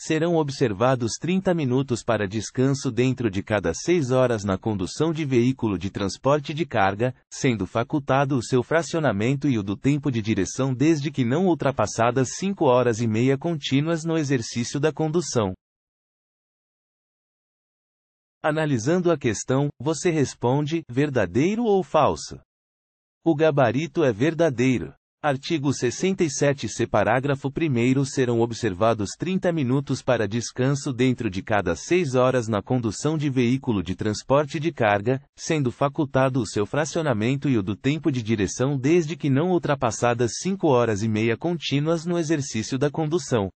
Serão observados 30 minutos para descanso dentro de cada 6 horas na condução de veículo de transporte de carga, sendo facultado o seu fracionamento e o do tempo de direção desde que não ultrapassadas 5 horas e meia contínuas no exercício da condução. Analisando a questão, você responde: verdadeiro ou falso? O gabarito é verdadeiro. Artigo 67 C parágrafo 1 Serão observados 30 minutos para descanso dentro de cada 6 horas na condução de veículo de transporte de carga, sendo facultado o seu fracionamento e o do tempo de direção desde que não ultrapassadas 5 horas e meia contínuas no exercício da condução.